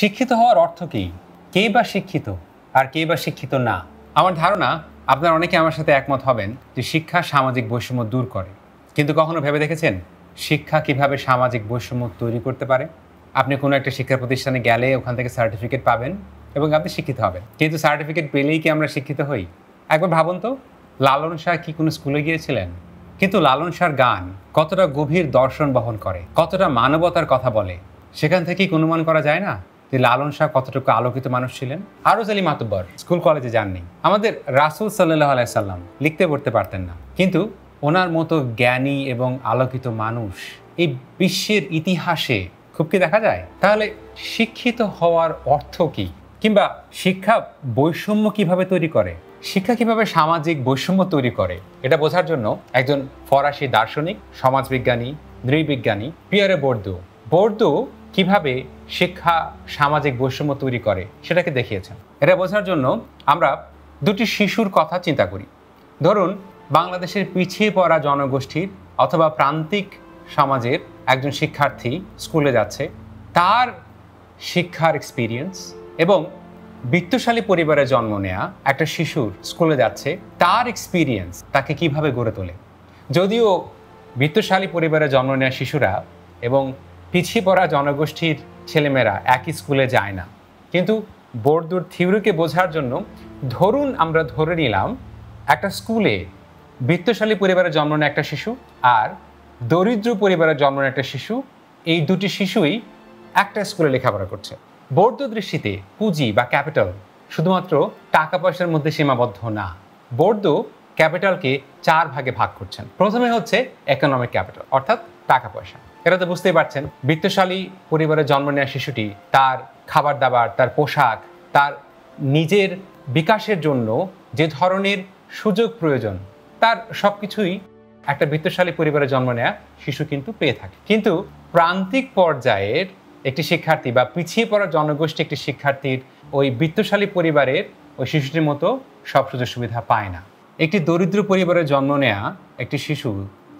শিক্ষিত হওয়ার অর্থ কী কে বা শিক্ষিত আর কে বা শিক্ষিত না আমার ধারণা আপনার অনেকে আমার সাথে একমত হবেন যে শিক্ষা সামাজিক বৈষম্য দূর করে কিন্তু কখনো ভেবে দেখেছেন শিক্ষা কিভাবে সামাজিক বৈষম্য তৈরি করতে পারে আপনি কোনো একটা শিক্ষা প্রতিষ্ঠানে গেলে ওখান থেকে সার্টিফিকেট পাবেন এবং আপনি শিক্ষিত হবেন কিন্তু সার্টিফিকেট পেলেই কি আমরা শিক্ষিত হই একবার ভাবুন তো লালন শাহ কি কোনো স্কুলে গিয়েছিলেন কিন্তু লালন শাহর গান কতটা গভীর দর্শন বহন করে কতটা মানবতার কথা বলে সেখান থেকেই অনুমান করা যায় না যে লালন শাহ কতটুকু আলোকিত মানুষ ছিলেন আরো সেলিম মাতব্বর স্কুল কলেজে যাননি আমাদের রাসুল সাল্লাহ আলাইসাল্লাম লিখতে পড়তে পারতেন না কিন্তু ওনার মতো জ্ঞানী এবং আলোকিত মানুষ এই বিশ্বের ইতিহাসে খুব কি দেখা যায় তাহলে শিক্ষিত হওয়ার অর্থ কি কিংবা শিক্ষা বৈষম্য কিভাবে তৈরি করে শিক্ষা কিভাবে সামাজিক বৈষম্য তৈরি করে এটা বোঝার জন্য একজন ফরাসি দার্শনিক সমাজবিজ্ঞানী নৃবিজ্ঞানী পিয়ারে বোর্দু বোর্দু কিভাবে শিক্ষা সামাজিক বৈষম্য তৈরি করে সেটাকে দেখিয়েছেন এটা বোঝার জন্য আমরা দুটি শিশুর কথা চিন্তা করি ধরুন বাংলাদেশের পিছিয়ে পড়া জনগোষ্ঠীর অথবা প্রান্তিক সমাজের একজন শিক্ষার্থী স্কুলে যাচ্ছে তার শিক্ষার এক্সপিরিয়েন্স এবং বিত্তশালী পরিবারে জন্ম নেয়া একটা শিশুর স্কুলে যাচ্ছে তার এক্সপিরিয়েন্স তাকে কিভাবে গড়ে তোলে যদিও বিত্তশালী পরিবারে জন্ম নেওয়া শিশুরা এবং পিছিয়ে পড়া জনগোষ্ঠীর ছেলেমেয়েরা একই স্কুলে যায় না কিন্তু বোর্ডুর থিওরিকে বোঝার জন্য ধরুন আমরা ধরে নিলাম একটা স্কুলে বৃত্তশালী পরিবারে জন্ম নেয় একটা শিশু আর দরিদ্র পরিবারে জন্ম নেয় একটা শিশু এই দুটি শিশুই একটা স্কুলে লেখাপড়া করছে বৌদ্ধ দৃষ্টিতে পুঁজি বা ক্যাপিটাল শুধুমাত্র টাকা পয়সার মধ্যে সীমাবদ্ধ না বৌদ্ধ ক্যাপিটালকে চার ভাগে ভাগ করছেন প্রথমে হচ্ছে ইকোনমিক ক্যাপিটাল অর্থাৎ টাকা পয়সা এটা তো বুঝতেই পারছেন বৃত্তশালী পরিবারে জন্ম নেওয়া শিশুটি তার খাবার দাবার তার পোশাক তার নিজের বিকাশের জন্য যে ধরনের সুযোগ প্রয়োজন তার সব কিছুই একটা বৃত্তশালী পরিবারে জন্ম নেয়া শিশু কিন্তু পেয়ে থাকে কিন্তু প্রান্তিক পর্যায়ের একটি শিক্ষার্থী বা পিছিয়ে পড়া জনগোষ্ঠী একটি শিক্ষার্থীর ওই বৃত্তশালী পরিবারের ওই শিশুটির মতো সব সুযোগ সুবিধা পায় না একটি দরিদ্র পরিবারে জন্ম নেয়া একটি শিশু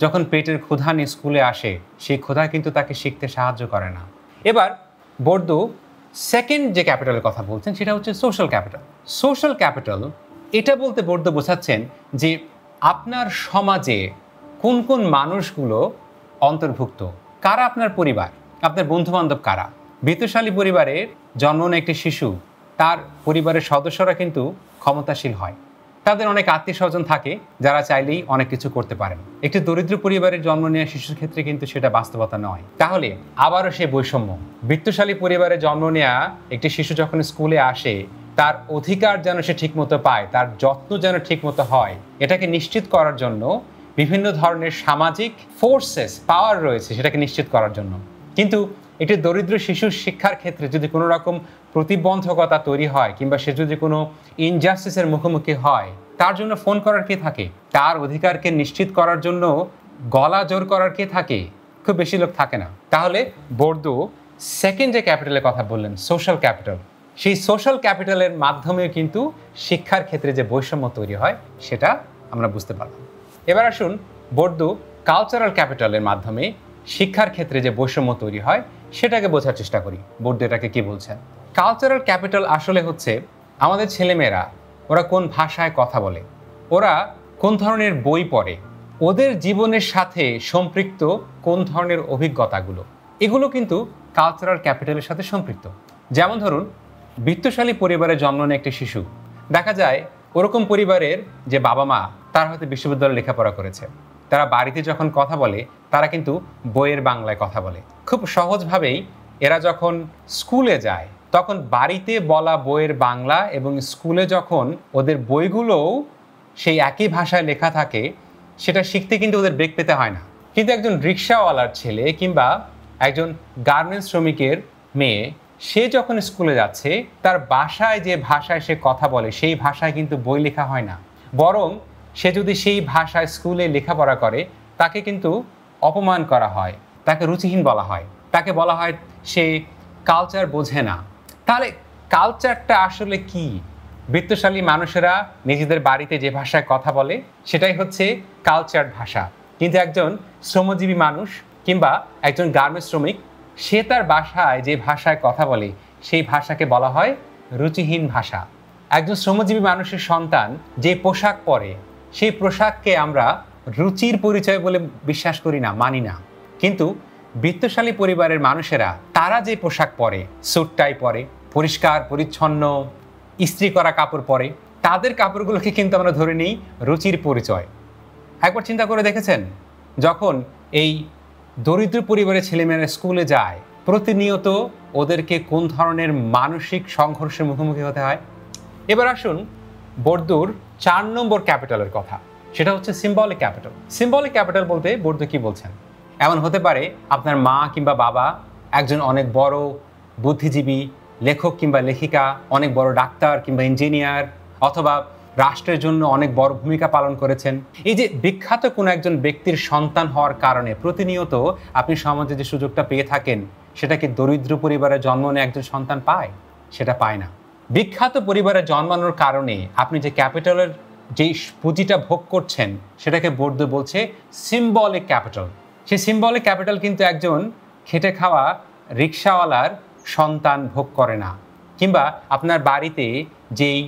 যখন পেটের ক্ষুধা স্কুলে আসে সেই ক্ষুধা কিন্তু তাকে শিখতে সাহায্য করে না এবার বর্দু সেকেন্ড যে ক্যাপিটালের কথা বলছেন সেটা হচ্ছে সোশ্যাল ক্যাপিটাল সোশ্যাল ক্যাপিটাল এটা বলতে বর্দু বোঝাচ্ছেন যে আপনার সমাজে কোন কোন মানুষগুলো অন্তর্ভুক্ত কারা আপনার পরিবার আপনার বন্ধুবান্ধব কারা বিত্তশালী পরিবারের জন্ম একটি শিশু তার পরিবারের সদস্যরা কিন্তু ক্ষমতাশীল হয় তাদের অনেক আত্মীয় স্বজন থাকে যারা চাইলেই অনেক কিছু করতে পারেন একটি দরিদ্র পরিবারের জন্ম নেওয়া শিশুর ক্ষেত্রে কিন্তু সেটা বাস্তবতা নয় তাহলে আবারও সে বৈষম্য বৃত্তশালী পরিবারে জন্ম নেওয়া একটি শিশু যখন স্কুলে আসে তার অধিকার যেন সে ঠিকমতো পায় তার যত্ন যেন ঠিকমতো হয় এটাকে নিশ্চিত করার জন্য বিভিন্ন ধরনের সামাজিক ফোর্সেস পাওয়ার রয়েছে সেটাকে নিশ্চিত করার জন্য কিন্তু এটি দরিদ্র শিশুর শিক্ষার ক্ষেত্রে যদি কোনো রকম প্রতিবন্ধকতা তৈরি হয় কিংবা সে যদি কোনো ইনজাস্টিসের মুখোমুখি হয় তার জন্য ফোন করার কে থাকে তার অধিকারকে নিশ্চিত করার জন্য গলা জোর করার কে থাকে খুব বেশি লোক থাকে না তাহলে বর্দু সেকেন্ড যে ক্যাপিটালের কথা বললেন সোশ্যাল ক্যাপিটাল সেই সোশ্যাল ক্যাপিটালের মাধ্যমে কিন্তু শিক্ষার ক্ষেত্রে যে বৈষম্য তৈরি হয় সেটা আমরা বুঝতে পারলাম এবার আসুন বর্দু কালচারাল ক্যাপিটালের মাধ্যমে শিক্ষার ক্ষেত্রে যে বৈষম্য তৈরি হয় সেটাকে বোঝার চেষ্টা করি বোর্ড ডেটাকে কী বলছেন কালচারাল ক্যাপিটাল আসলে হচ্ছে আমাদের ছেলেমেয়েরা ওরা কোন ভাষায় কথা বলে ওরা কোন ধরনের বই পড়ে ওদের জীবনের সাথে সম্পৃক্ত কোন ধরনের অভিজ্ঞতাগুলো এগুলো কিন্তু কালচারাল ক্যাপিটালের সাথে সম্পৃক্ত যেমন ধরুন বৃত্তশালী পরিবারে জন্ম নেয় একটি শিশু দেখা যায় ওরকম পরিবারের যে বাবা মা তারা হয়তো বিশ্ববিদ্যালয়ে লেখাপড়া করেছে তারা বাড়িতে যখন কথা বলে তারা কিন্তু বইয়ের বাংলায় কথা বলে খুব সহজভাবেই এরা যখন স্কুলে যায় তখন বাড়িতে বলা বইয়ের বাংলা এবং স্কুলে যখন ওদের বইগুলোও সেই একই ভাষায় লেখা থাকে সেটা শিখতে কিন্তু ওদের বেগ পেতে হয় না কিন্তু একজন রিক্সাওয়ালার ছেলে কিংবা একজন গার্মেন্টস শ্রমিকের মেয়ে সে যখন স্কুলে যাচ্ছে তার বাসায় যে ভাষায় সে কথা বলে সেই ভাষায় কিন্তু বই লেখা হয় না বরং সে যদি সেই ভাষায় স্কুলে লেখাপড়া করে তাকে কিন্তু অপমান করা হয় তাকে রুচিহীন বলা হয় তাকে বলা হয় সে কালচার বোঝে না তাহলে কালচারটা আসলে কি বৃত্তশালী মানুষেরা নিজেদের বাড়িতে যে ভাষায় কথা বলে সেটাই হচ্ছে কালচার ভাষা কিন্তু একজন শ্রমজীবী মানুষ কিংবা একজন গার্মেন্টস শ্রমিক সে তার বাসায় যে ভাষায় কথা বলে সেই ভাষাকে বলা হয় রুচিহীন ভাষা একজন শ্রমজীবী মানুষের সন্তান যে পোশাক পরে সেই পোশাককে আমরা রুচির পরিচয় বলে বিশ্বাস করি না মানি না কিন্তু বৃত্তশালী পরিবারের মানুষেরা তারা যে পোশাক পরে সুটটাই পরে পরিষ্কার পরিচ্ছন্ন ইস্ত্রি করা কাপড় পরে তাদের কাপড়গুলোকে কিন্তু আমরা ধরে নিই রুচির পরিচয় একবার চিন্তা করে দেখেছেন যখন এই দরিদ্র পরিবারের ছেলেমেয়েরা স্কুলে যায় প্রতিনিয়ত ওদেরকে কোন ধরনের মানসিক সংঘর্ষের মুখোমুখি হতে হয় এবার আসুন বর্দুর চার নম্বর ক্যাপিটালের কথা সেটা হচ্ছে সিম্বলিক ক্যাপিটাল সিম্বলিক ক্যাপিটাল বলতে বর্দু কি বলছেন এমন হতে পারে আপনার মা কিংবা বাবা একজন অনেক বড় বুদ্ধিজীবী লেখক কিংবা লেখিকা অনেক বড় ডাক্তার কিংবা ইঞ্জিনিয়ার অথবা রাষ্ট্রের জন্য অনেক বড় ভূমিকা পালন করেছেন এই যে বিখ্যাত কোনো একজন ব্যক্তির সন্তান হওয়ার কারণে প্রতিনিয়ত আপনি সমাজে যে সুযোগটা পেয়ে থাকেন সেটা কি দরিদ্র পরিবারে জন্ম নিয়ে একজন সন্তান পায় সেটা পায় না বিখ্যাত পরিবারে জন্মানোর কারণে আপনি যে ক্যাপিটালের যেই পুঁজিটা ভোগ করছেন সেটাকে বোর্ড বলছে সিম্বলিক ক্যাপিটাল সে সিম্বলিক ক্যাপিটাল কিন্তু একজন খেটে খাওয়া রিক্সাওয়ালার সন্তান ভোগ করে না কিংবা আপনার বাড়িতে যেই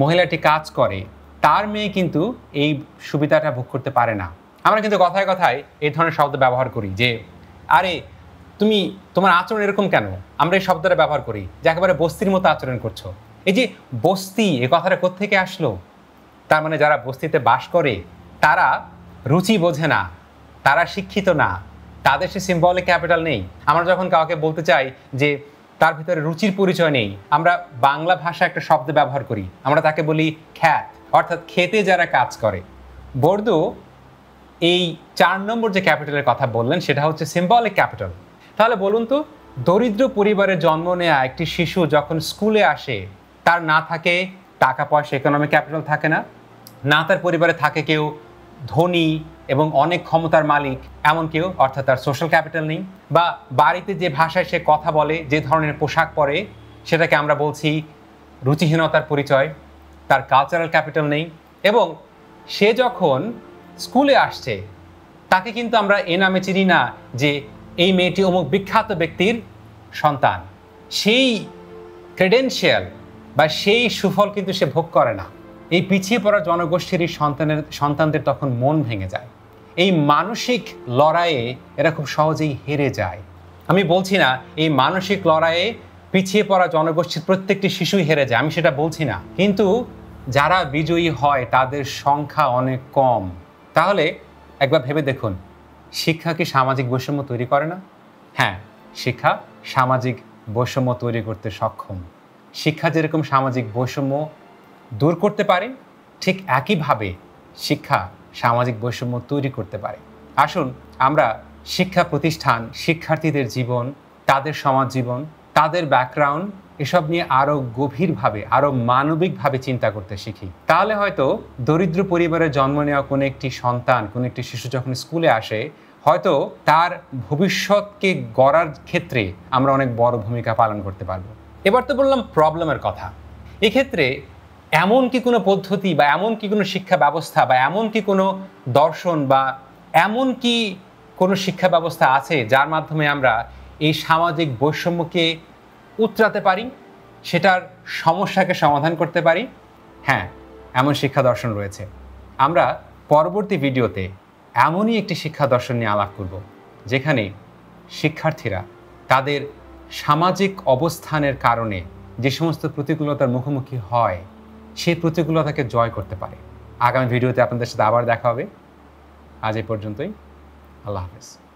মহিলাটি কাজ করে তার মেয়ে কিন্তু এই সুবিধাটা ভোগ করতে পারে না আমরা কিন্তু কথায় কথায় এই ধরনের শব্দ ব্যবহার করি যে আরে তুমি তোমার আচরণ এরকম কেন আমরা এই শব্দটা ব্যবহার করি যে একেবারে বস্তির মতো আচরণ করছো এই যে বস্তি এ কথাটা কোথেকে আসলো তার মানে যারা বস্তিতে বাস করে তারা রুচি বোঝে না তারা শিক্ষিত না তাদের সে সিম্বলিক ক্যাপিটাল নেই আমরা যখন কাউকে বলতে চাই যে তার ভিতরে রুচির পরিচয় নেই আমরা বাংলা ভাষা একটা শব্দ ব্যবহার করি আমরা তাকে বলি খ্যাত অর্থাৎ খেতে যারা কাজ করে বর্দু এই চার নম্বর যে ক্যাপিটালের কথা বললেন সেটা হচ্ছে সিম্বলিক ক্যাপিটাল তাহলে বলুন তো দরিদ্র পরিবারে জন্ম নেয়া একটি শিশু যখন স্কুলে আসে তার না থাকে টাকা পয়সা ইকোনমিক ক্যাপিটাল থাকে না না তার পরিবারে থাকে কেউ ধনী এবং অনেক ক্ষমতার মালিক এমন কেউ অর্থাৎ তার সোশ্যাল ক্যাপিটাল নেই বা বাড়িতে যে ভাষায় সে কথা বলে যে ধরনের পোশাক পরে সেটাকে আমরা বলছি রুচিহীনতার পরিচয় তার কালচারাল ক্যাপিটাল নেই এবং সে যখন স্কুলে আসছে তাকে কিন্তু আমরা এ নামে চিনি না যে এই মেয়েটি অমুক বিখ্যাত ব্যক্তির সন্তান সেই ক্রেডেন্সিয়াল বা সেই সুফল কিন্তু সে ভোগ করে না এই পিছিয়ে পড়া জনগোষ্ঠীর সন্তানের সন্তানদের তখন মন ভেঙে যায় এই মানসিক লড়াইয়ে এরা খুব সহজেই হেরে যায় আমি বলছি না এই মানসিক লড়াইয়ে পিছিয়ে পড়া জনগোষ্ঠীর প্রত্যেকটি শিশুই হেরে যায় আমি সেটা বলছি না কিন্তু যারা বিজয়ী হয় তাদের সংখ্যা অনেক কম তাহলে একবার ভেবে দেখুন শিক্ষা কি সামাজিক বৈষম্য তৈরি করে না হ্যাঁ শিক্ষা সামাজিক বৈষম্য তৈরি করতে সক্ষম শিক্ষা যেরকম সামাজিক বৈষম্য দূর করতে পারে ঠিক একইভাবে শিক্ষা সামাজিক বৈষম্য তৈরি করতে পারে আসুন আমরা শিক্ষা প্রতিষ্ঠান শিক্ষার্থীদের জীবন তাদের সমাজ জীবন তাদের ব্যাকগ্রাউন্ড এসব নিয়ে আরও গভীরভাবে আরও মানবিকভাবে চিন্তা করতে শিখি তাহলে হয়তো দরিদ্র পরিবারে জন্ম নেওয়া কোনো একটি সন্তান কোনো একটি শিশু যখন স্কুলে আসে হয়তো তার ভবিষ্যৎকে গড়ার ক্ষেত্রে আমরা অনেক বড় ভূমিকা পালন করতে পারবো এবার তো বললাম প্রবলেমের কথা এক্ষেত্রে এমন কি কোনো পদ্ধতি বা এমন কি কোনো শিক্ষা ব্যবস্থা বা এমন কি কোনো দর্শন বা এমন কি কোনো শিক্ষা ব্যবস্থা আছে যার মাধ্যমে আমরা এই সামাজিক বৈষম্যকে উতরাতে পারি সেটার সমস্যাকে সমাধান করতে পারি হ্যাঁ এমন শিক্ষা দর্শন রয়েছে আমরা পরবর্তী ভিডিওতে এমনই একটি শিক্ষা দর্শন নিয়ে আলাপ করব যেখানে শিক্ষার্থীরা তাদের সামাজিক অবস্থানের কারণে যে সমস্ত প্রতিকূলতার মুখোমুখি হয় সেই প্রতিকূলতাকে জয় করতে পারে আগামী ভিডিওতে আপনাদের সাথে আবার দেখা হবে আজ এই পর্যন্তই আল্লাহ হাফেজ